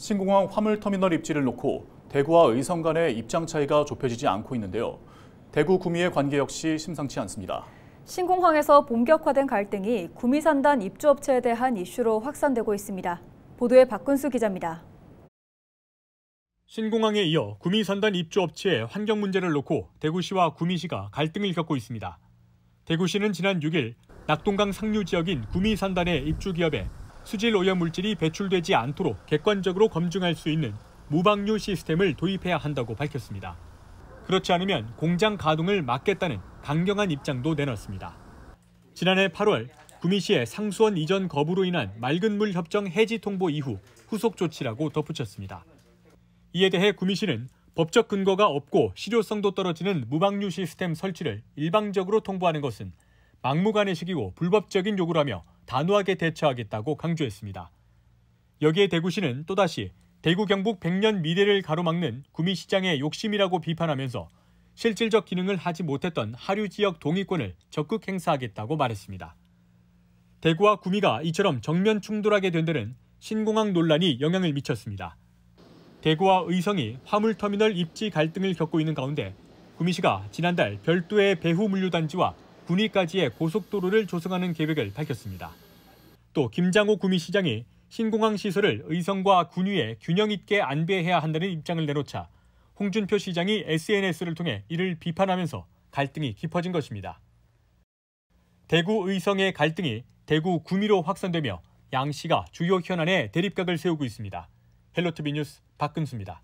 신공항 화물터미널 입지를 놓고 대구와 의성 간의 입장 차이가 좁혀지지 않고 있는데요. 대구 구미의 관계 역시 심상치 않습니다. 신공항에서 본격화된 갈등이 구미산단 입주업체에 대한 이슈로 확산되고 있습니다. 보도에 박근수 기자입니다. 신공항에 이어 구미산단 입주업체의 환경 문제를 놓고 대구시와 구미시가 갈등을 겪고 있습니다. 대구시는 지난 6일 낙동강 상류 지역인 구미산단의 입주기업에 수질 오염 물질이 배출되지 않도록 객관적으로 검증할 수 있는 무방류 시스템을 도입해야 한다고 밝혔습니다. 그렇지 않으면 공장 가동을 막겠다는 강경한 입장도 내놨습니다. 지난해 8월 구미시의 상수원 이전 거부로 인한 맑은 물 협정 해지 통보 이후 후속 조치라고 덧붙였습니다. 이에 대해 구미시는 법적 근거가 없고 실효성도 떨어지는 무방류 시스템 설치를 일방적으로 통보하는 것은 막무가내식이고 불법적인 요구라며 단호하게 대처하겠다고 강조했습니다. 여기에 대구시는 또다시 대구 경북 100년 미래를 가로막는 구미시장의 욕심이라고 비판하면서 실질적 기능을 하지 못했던 하류 지역 동의권을 적극 행사하겠다고 말했습니다. 대구와 구미가 이처럼 정면 충돌하게 된 데는 신공항 논란이 영향을 미쳤습니다. 대구와 의성이 화물터미널 입지 갈등을 겪고 있는 가운데 구미시가 지난달 별도의 배후물류단지와 군위까지의 고속도로를 조성하는 계획을 밝혔습니다. 또 김장호 구미시장이 신공항 시설을 의성과 군위에 균형 있게 안배해야 한다는 입장을 내놓자 홍준표 시장이 SNS를 통해 이를 비판하면서 갈등이 깊어진 것입니다. 대구 의성의 갈등이 대구 구미로 확산되며 양씨가 주요 현안에 대립각을 세우고 있습니다. 헬로트비 뉴스 박근수입니다.